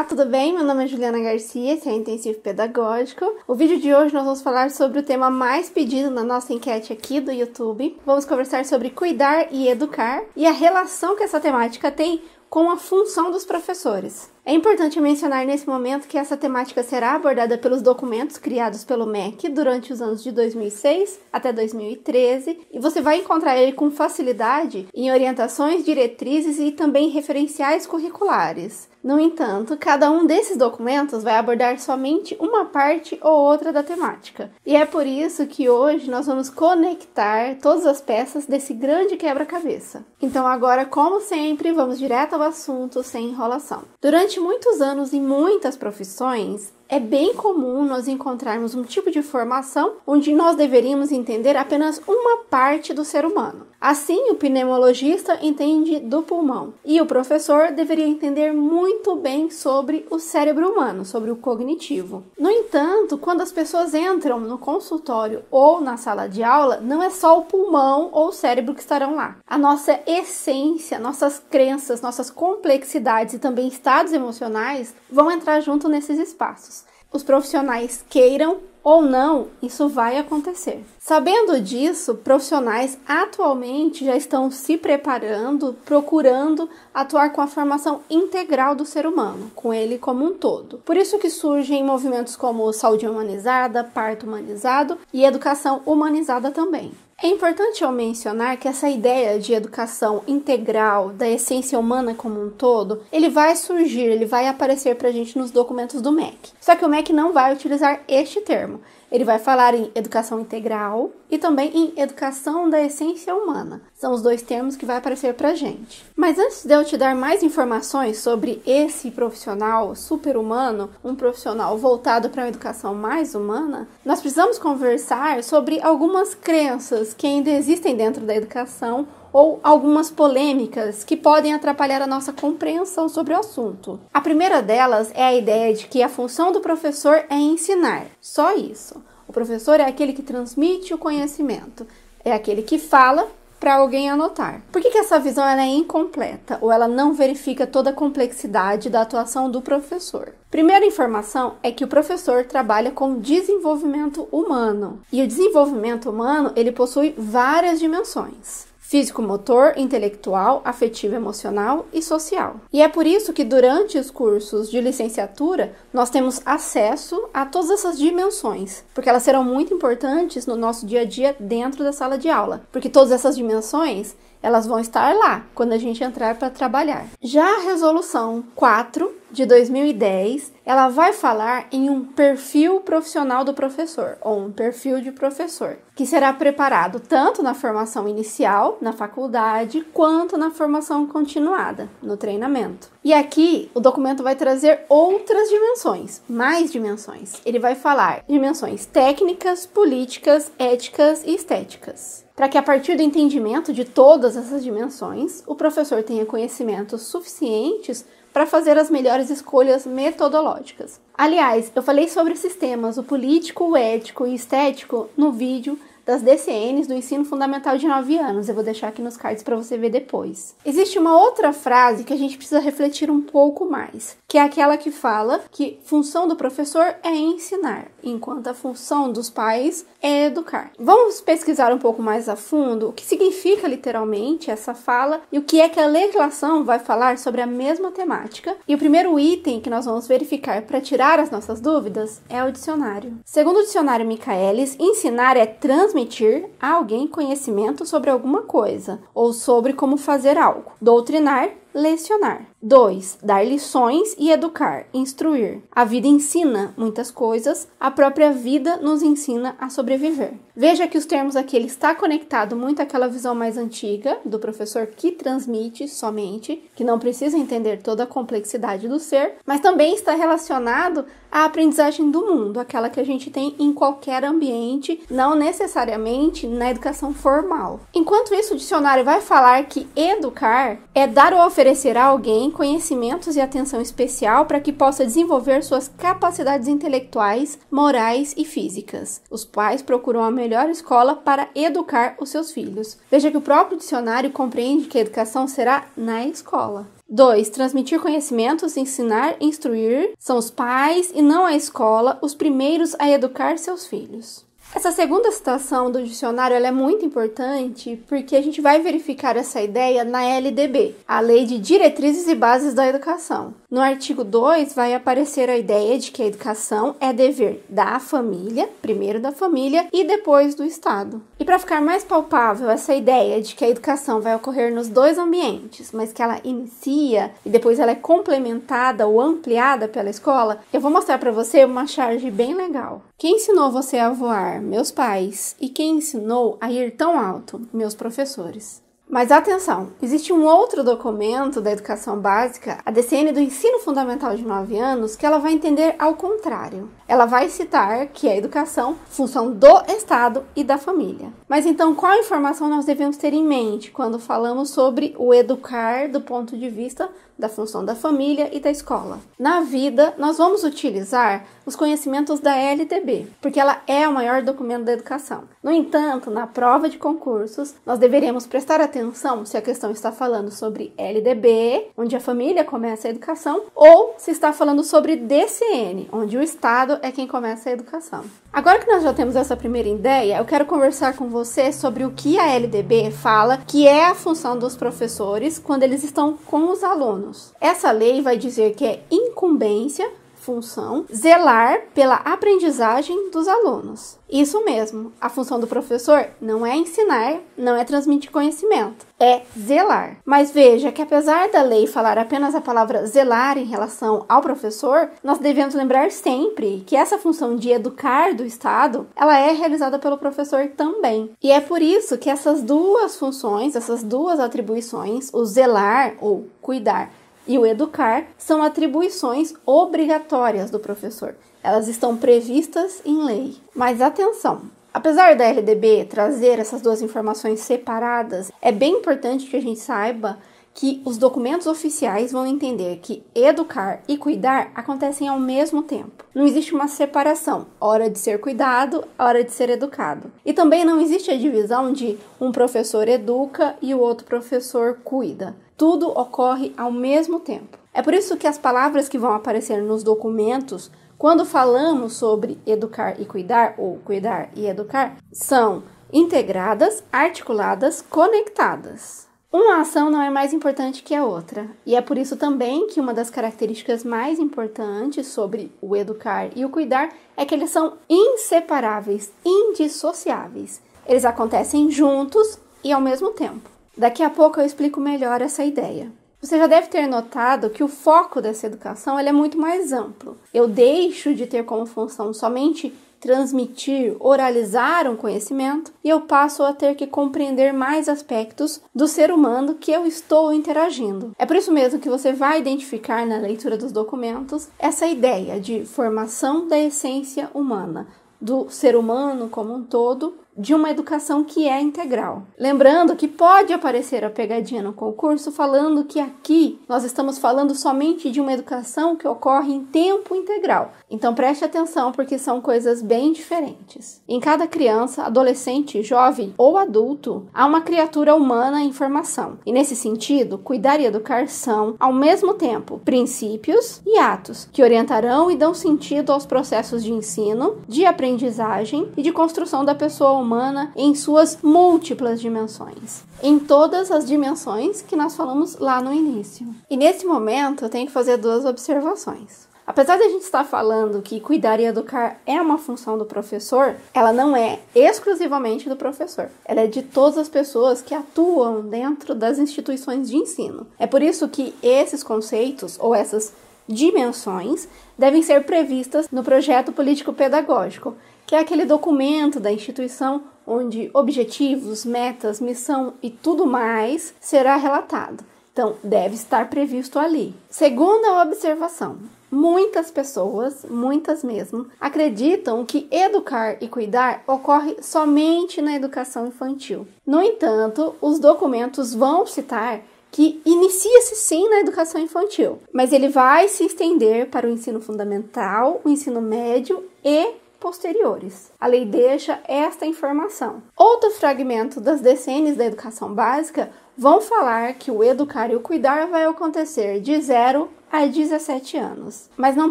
Olá, tudo bem? Meu nome é Juliana Garcia, esse é o Intensivo Pedagógico. O vídeo de hoje nós vamos falar sobre o tema mais pedido na nossa enquete aqui do YouTube. Vamos conversar sobre cuidar e educar e a relação que essa temática tem com a função dos professores. É importante mencionar nesse momento que essa temática será abordada pelos documentos criados pelo MEC durante os anos de 2006 até 2013, e você vai encontrar ele com facilidade em orientações, diretrizes e também referenciais curriculares. No entanto, cada um desses documentos vai abordar somente uma parte ou outra da temática. E é por isso que hoje nós vamos conectar todas as peças desse grande quebra-cabeça. Então, agora, como sempre, vamos direto ao assunto sem enrolação. Durante muitos anos e muitas profissões, é bem comum nós encontrarmos um tipo de formação onde nós deveríamos entender apenas uma parte do ser humano. Assim, o pneumologista entende do pulmão e o professor deveria entender muito bem sobre o cérebro humano, sobre o cognitivo. No entanto, quando as pessoas entram no consultório ou na sala de aula, não é só o pulmão ou o cérebro que estarão lá. A nossa essência, nossas crenças, nossas complexidades e também estados emocionais vão entrar junto nesses espaços os profissionais queiram ou não, isso vai acontecer. Sabendo disso, profissionais atualmente já estão se preparando, procurando atuar com a formação integral do ser humano, com ele como um todo. Por isso que surgem movimentos como saúde humanizada, parto humanizado e educação humanizada também. É importante eu mencionar que essa ideia de educação integral da essência humana como um todo, ele vai surgir, ele vai aparecer para a gente nos documentos do MEC. Só que o MEC não vai utilizar este termo. Ele vai falar em educação integral e também em educação da essência humana. São os dois termos que vai aparecer para gente. Mas antes de eu te dar mais informações sobre esse profissional super-humano, um profissional voltado para uma educação mais humana, nós precisamos conversar sobre algumas crenças que ainda existem dentro da educação ou algumas polêmicas que podem atrapalhar a nossa compreensão sobre o assunto. A primeira delas é a ideia de que a função do professor é ensinar, só isso. O professor é aquele que transmite o conhecimento, é aquele que fala para alguém anotar. Por que, que essa visão é incompleta ou ela não verifica toda a complexidade da atuação do professor? Primeira informação é que o professor trabalha com desenvolvimento humano e o desenvolvimento humano ele possui várias dimensões físico-motor, intelectual, afetivo-emocional e social. E é por isso que durante os cursos de licenciatura nós temos acesso a todas essas dimensões, porque elas serão muito importantes no nosso dia a dia dentro da sala de aula, porque todas essas dimensões elas vão estar lá quando a gente entrar para trabalhar. Já a resolução 4 de 2010, ela vai falar em um perfil profissional do professor, ou um perfil de professor, que será preparado tanto na formação inicial, na faculdade, quanto na formação continuada, no treinamento. E aqui o documento vai trazer outras dimensões, mais dimensões. Ele vai falar dimensões técnicas, políticas, éticas e estéticas para que, a partir do entendimento de todas essas dimensões, o professor tenha conhecimentos suficientes para fazer as melhores escolhas metodológicas. Aliás, eu falei sobre os sistemas, o político, o ético e o estético, no vídeo das DCNs do ensino fundamental de 9 anos. Eu vou deixar aqui nos cards para você ver depois. Existe uma outra frase que a gente precisa refletir um pouco mais, que é aquela que fala que função do professor é ensinar, enquanto a função dos pais é educar. Vamos pesquisar um pouco mais a fundo o que significa literalmente essa fala e o que é que a legislação vai falar sobre a mesma temática. E o primeiro item que nós vamos verificar para tirar as nossas dúvidas é o dicionário. Segundo o dicionário Michaelis, ensinar é trans transmitir a alguém conhecimento sobre alguma coisa ou sobre como fazer algo. Doutrinar lecionar. 2. Dar lições e educar, instruir. A vida ensina muitas coisas, a própria vida nos ensina a sobreviver. Veja que os termos aqui ele está conectado muito àquela visão mais antiga do professor que transmite somente, que não precisa entender toda a complexidade do ser, mas também está relacionado à aprendizagem do mundo, aquela que a gente tem em qualquer ambiente, não necessariamente na educação formal. Enquanto isso, o dicionário vai falar que educar é dar o oferecer oferecerá a alguém conhecimentos e atenção especial para que possa desenvolver suas capacidades intelectuais, morais e físicas. Os pais procuram a melhor escola para educar os seus filhos. Veja que o próprio dicionário compreende que a educação será na escola. 2. Transmitir conhecimentos, ensinar, instruir são os pais e não a escola os primeiros a educar seus filhos. Essa segunda citação do dicionário é muito importante porque a gente vai verificar essa ideia na LDB, a Lei de Diretrizes e Bases da Educação. No artigo 2 vai aparecer a ideia de que a educação é dever da família, primeiro da família e depois do Estado. E para ficar mais palpável essa ideia de que a educação vai ocorrer nos dois ambientes, mas que ela inicia e depois ela é complementada ou ampliada pela escola, eu vou mostrar para você uma charge bem legal. Quem ensinou você a voar? Meus pais. E quem ensinou a ir tão alto? Meus professores. Mas atenção, existe um outro documento da educação básica, a DCN do ensino fundamental de 9 anos, que ela vai entender ao contrário. Ela vai citar que a educação função do Estado e da família. Mas então, qual informação nós devemos ter em mente quando falamos sobre o educar do ponto de vista da função da família e da escola. Na vida, nós vamos utilizar os conhecimentos da LDB, porque ela é o maior documento da educação. No entanto, na prova de concursos, nós deveremos prestar atenção se a questão está falando sobre LDB, onde a família começa a educação, ou se está falando sobre DCN, onde o Estado é quem começa a educação. Agora que nós já temos essa primeira ideia, eu quero conversar com você sobre o que a LDB fala que é a função dos professores quando eles estão com os alunos anos. Essa lei vai dizer que é incumbência função zelar pela aprendizagem dos alunos. Isso mesmo, a função do professor não é ensinar, não é transmitir conhecimento, é zelar. Mas veja que, apesar da lei falar apenas a palavra zelar em relação ao professor, nós devemos lembrar sempre que essa função de educar do Estado ela é realizada pelo professor também. E é por isso que essas duas funções, essas duas atribuições, o zelar ou cuidar e o educar são atribuições obrigatórias do professor. Elas estão previstas em lei. Mas atenção, Apesar da LDB trazer essas duas informações separadas, é bem importante que a gente saiba que os documentos oficiais vão entender que educar e cuidar acontecem ao mesmo tempo. Não existe uma separação, hora de ser cuidado, hora de ser educado. E também não existe a divisão de um professor educa e o outro professor cuida. Tudo ocorre ao mesmo tempo. É por isso que as palavras que vão aparecer nos documentos, quando falamos sobre educar e cuidar, ou cuidar e educar, são integradas, articuladas, conectadas. Uma ação não é mais importante que a outra, e é por isso também que uma das características mais importantes sobre o educar e o cuidar é que eles são inseparáveis, indissociáveis. Eles acontecem juntos e ao mesmo tempo. Daqui a pouco eu explico melhor essa ideia. Você já deve ter notado que o foco dessa educação é muito mais amplo. Eu deixo de ter como função somente transmitir, oralizar um conhecimento e eu passo a ter que compreender mais aspectos do ser humano que eu estou interagindo. É por isso mesmo que você vai identificar na leitura dos documentos essa ideia de formação da essência humana, do ser humano como um todo de uma educação que é integral. Lembrando que pode aparecer a pegadinha no concurso falando que aqui nós estamos falando somente de uma educação que ocorre em tempo integral. Então preste atenção porque são coisas bem diferentes. Em cada criança, adolescente, jovem ou adulto, há uma criatura humana em formação. E nesse sentido, cuidar e educar são, ao mesmo tempo, princípios e atos que orientarão e dão sentido aos processos de ensino, de aprendizagem e de construção da pessoa humana humana em suas múltiplas dimensões, em todas as dimensões que nós falamos lá no início. E nesse momento eu tenho que fazer duas observações. Apesar de a gente estar falando que cuidar e educar é uma função do professor, ela não é exclusivamente do professor. Ela é de todas as pessoas que atuam dentro das instituições de ensino. É por isso que esses conceitos ou essas dimensões devem ser previstas no projeto político-pedagógico, que é aquele documento da instituição onde objetivos, metas, missão e tudo mais será relatado. Então, deve estar previsto ali. Segunda observação: Muitas pessoas, muitas mesmo, acreditam que educar e cuidar ocorre somente na educação infantil. No entanto, os documentos vão citar que inicia-se sim na educação infantil, mas ele vai se estender para o ensino fundamental, o ensino médio e posteriores. A lei deixa esta informação. Outro fragmento das DCNs da educação básica vão falar que o educar e o cuidar vai acontecer de 0 a 17 anos. Mas não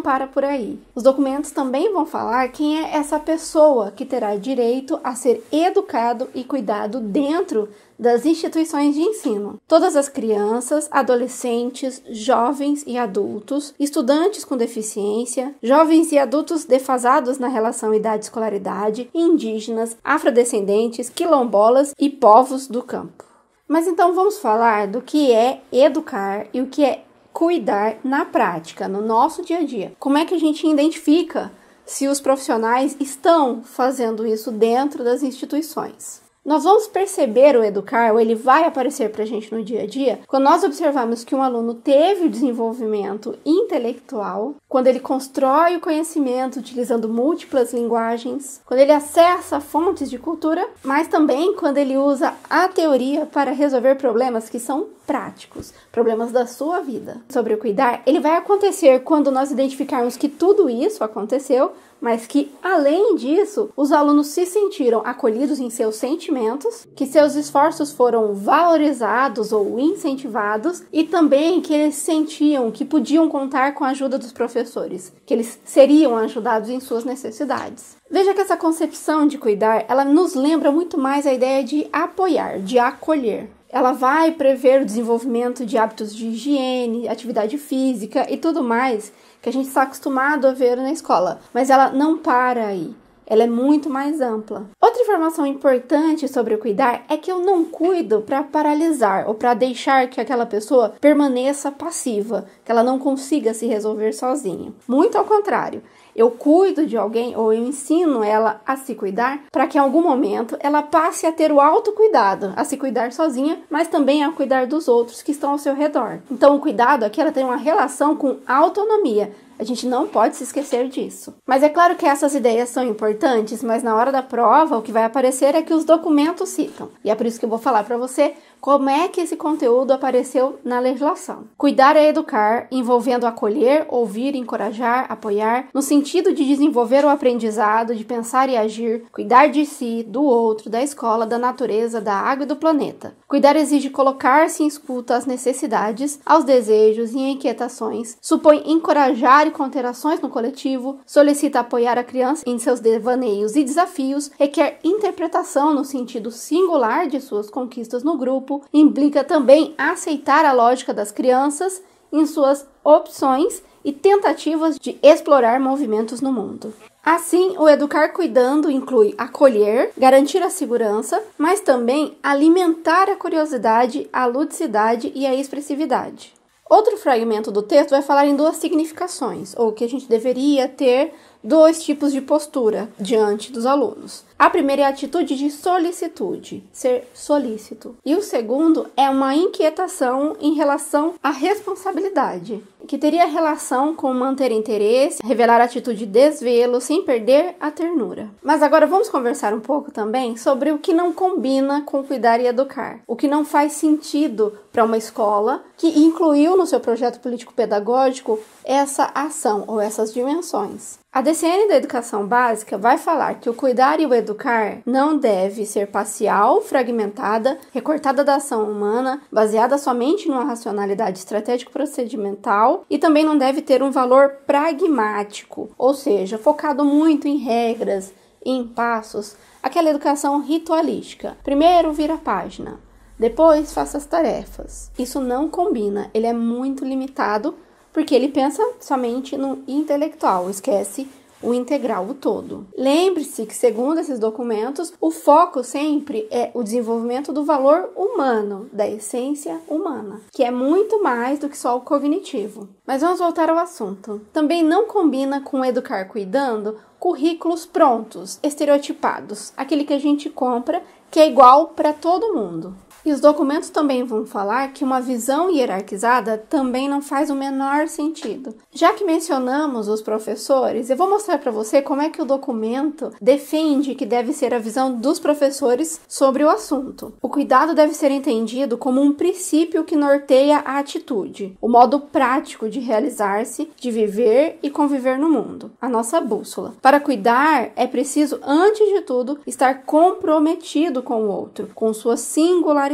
para por aí. Os documentos também vão falar quem é essa pessoa que terá direito a ser educado e cuidado dentro das instituições de ensino. Todas as crianças, adolescentes, jovens e adultos, estudantes com deficiência, jovens e adultos defasados na relação idade-escolaridade, indígenas, afrodescendentes, quilombolas e povos do campo. Mas então vamos falar do que é educar e o que é cuidar na prática, no nosso dia a dia. Como é que a gente identifica se os profissionais estão fazendo isso dentro das instituições? Nós vamos perceber o educar, ou ele vai aparecer para a gente no dia a dia, quando nós observamos que um aluno teve desenvolvimento intelectual, quando ele constrói o conhecimento utilizando múltiplas linguagens, quando ele acessa fontes de cultura, mas também quando ele usa a teoria para resolver problemas que são práticos, problemas da sua vida. Sobre o cuidar, ele vai acontecer quando nós identificarmos que tudo isso aconteceu mas que, além disso, os alunos se sentiram acolhidos em seus sentimentos, que seus esforços foram valorizados ou incentivados e também que eles sentiam que podiam contar com a ajuda dos professores, que eles seriam ajudados em suas necessidades. Veja que essa concepção de cuidar, ela nos lembra muito mais a ideia de apoiar, de acolher. Ela vai prever o desenvolvimento de hábitos de higiene, atividade física e tudo mais que a gente está acostumado a ver na escola, mas ela não para aí. Ela é muito mais ampla. Outra informação importante sobre cuidar é que eu não cuido para paralisar ou para deixar que aquela pessoa permaneça passiva, que ela não consiga se resolver sozinha. Muito ao contrário, eu cuido de alguém ou eu ensino ela a se cuidar para que em algum momento ela passe a ter o autocuidado, a se cuidar sozinha, mas também a cuidar dos outros que estão ao seu redor. Então, o cuidado aqui ela tem uma relação com autonomia. A gente não pode se esquecer disso. Mas é claro que essas ideias são importantes, mas na hora da prova o que vai aparecer é que os documentos citam. E é por isso que eu vou falar para você como é que esse conteúdo apareceu na legislação. Cuidar é educar, envolvendo acolher, ouvir, encorajar, apoiar, no sentido de desenvolver o aprendizado, de pensar e agir, cuidar de si, do outro, da escola, da natureza, da água e do planeta. Cuidar exige colocar-se em escuta às necessidades, aos desejos e inquietações, supõe encorajar e conter ações no coletivo, solicita apoiar a criança em seus devaneios e desafios, requer interpretação no sentido singular de suas conquistas no grupo implica também aceitar a lógica das crianças em suas opções e tentativas de explorar movimentos no mundo. Assim, o educar cuidando inclui acolher, garantir a segurança, mas também alimentar a curiosidade, a ludicidade e a expressividade. Outro fragmento do texto vai falar em duas significações, ou que a gente deveria ter dois tipos de postura diante dos alunos. A primeira é a atitude de solicitude, ser solícito. E o segundo é uma inquietação em relação à responsabilidade, que teria relação com manter interesse, revelar atitude de desvelo sem perder a ternura. Mas agora vamos conversar um pouco também sobre o que não combina com cuidar e educar, o que não faz sentido para uma escola que incluiu no seu projeto político-pedagógico essa ação ou essas dimensões. A DCN da Educação Básica vai falar que o cuidar e o educar não deve ser parcial, fragmentada, recortada da ação humana, baseada somente numa racionalidade estratégico-procedimental e também não deve ter um valor pragmático, ou seja, focado muito em regras, em passos, aquela educação ritualística. Primeiro vira a página, depois faça as tarefas. Isso não combina, ele é muito limitado porque ele pensa somente no intelectual, esquece o integral, o todo. Lembre-se que, segundo esses documentos, o foco sempre é o desenvolvimento do valor humano, da essência humana, que é muito mais do que só o cognitivo. Mas vamos voltar ao assunto. Também não combina com educar cuidando currículos prontos, estereotipados, aquele que a gente compra que é igual para todo mundo. E os documentos também vão falar que uma visão hierarquizada também não faz o menor sentido. Já que mencionamos os professores, eu vou mostrar para você como é que o documento defende que deve ser a visão dos professores sobre o assunto. O cuidado deve ser entendido como um princípio que norteia a atitude, o modo prático de realizar-se, de viver e conviver no mundo, a nossa bússola. Para cuidar, é preciso, antes de tudo, estar comprometido com o outro, com sua singularidade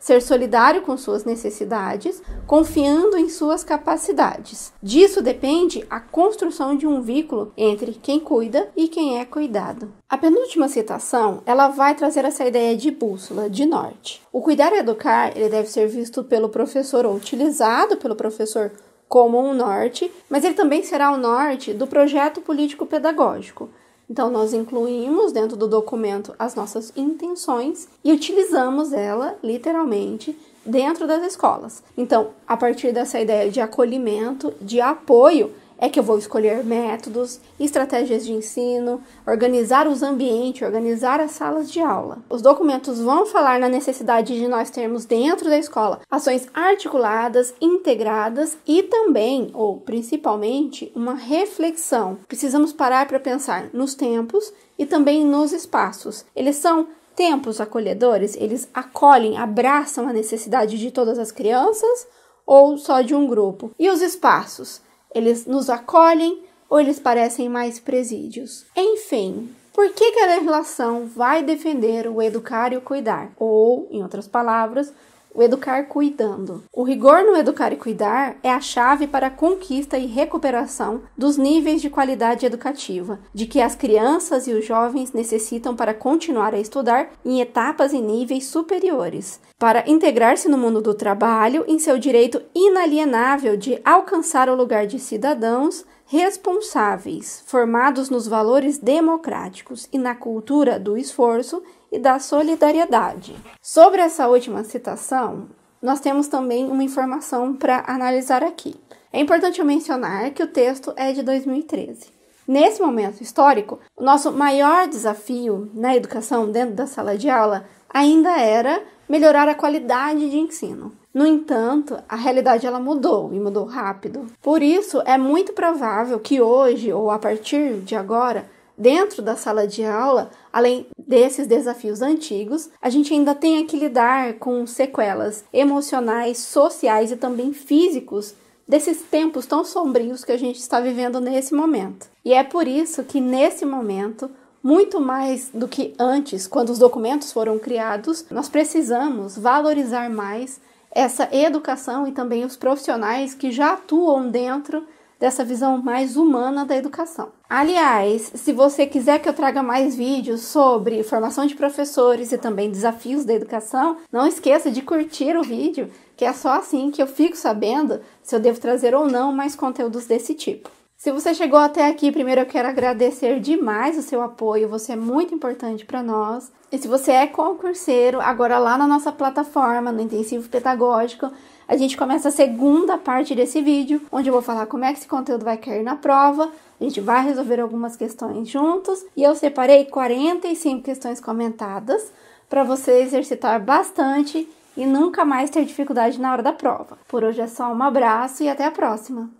ser solidário com suas necessidades, confiando em suas capacidades. Disso depende a construção de um vínculo entre quem cuida e quem é cuidado. A penúltima citação, ela vai trazer essa ideia de bússola, de norte. O cuidar e educar, ele deve ser visto pelo professor ou utilizado pelo professor como um norte, mas ele também será o norte do projeto político-pedagógico então, nós incluímos dentro do documento as nossas intenções e utilizamos ela literalmente dentro das escolas. Então, a partir dessa ideia de acolhimento, de apoio, é que eu vou escolher métodos, estratégias de ensino, organizar os ambientes, organizar as salas de aula. Os documentos vão falar na necessidade de nós termos dentro da escola ações articuladas, integradas e também, ou principalmente, uma reflexão. Precisamos parar para pensar nos tempos e também nos espaços. Eles são tempos acolhedores, eles acolhem, abraçam a necessidade de todas as crianças ou só de um grupo. E os espaços? Eles nos acolhem ou eles parecem mais presídios? Enfim, por que, que a legislação vai defender o educar e o cuidar? Ou, em outras palavras, o educar cuidando. O rigor no educar e cuidar é a chave para a conquista e recuperação dos níveis de qualidade educativa, de que as crianças e os jovens necessitam para continuar a estudar em etapas e níveis superiores, para integrar-se no mundo do trabalho em seu direito inalienável de alcançar o lugar de cidadãos responsáveis, formados nos valores democráticos e na cultura do esforço e da solidariedade. Sobre essa última citação, nós temos também uma informação para analisar aqui. É importante mencionar que o texto é de 2013. Nesse momento histórico, o nosso maior desafio na educação dentro da sala de aula ainda era melhorar a qualidade de ensino. No entanto, a realidade ela mudou e mudou rápido. Por isso, é muito provável que hoje ou a partir de agora dentro da sala de aula, além desses desafios antigos, a gente ainda tem que lidar com sequelas emocionais, sociais e também físicos desses tempos tão sombrios que a gente está vivendo nesse momento. E é por isso que nesse momento muito mais do que antes, quando os documentos foram criados, nós precisamos valorizar mais essa educação e também os profissionais que já atuam dentro dessa visão mais humana da educação. Aliás, se você quiser que eu traga mais vídeos sobre formação de professores e também desafios da educação, não esqueça de curtir o vídeo, que é só assim que eu fico sabendo se eu devo trazer ou não mais conteúdos desse tipo. Se você chegou até aqui, primeiro eu quero agradecer demais o seu apoio, você é muito importante para nós. E se você é concurseiro, agora lá na nossa plataforma, no Intensivo Pedagógico, a gente começa a segunda parte desse vídeo, onde eu vou falar como é que esse conteúdo vai cair na prova, a gente vai resolver algumas questões juntos, e eu separei 45 questões comentadas para você exercitar bastante e nunca mais ter dificuldade na hora da prova. Por hoje é só um abraço e até a próxima!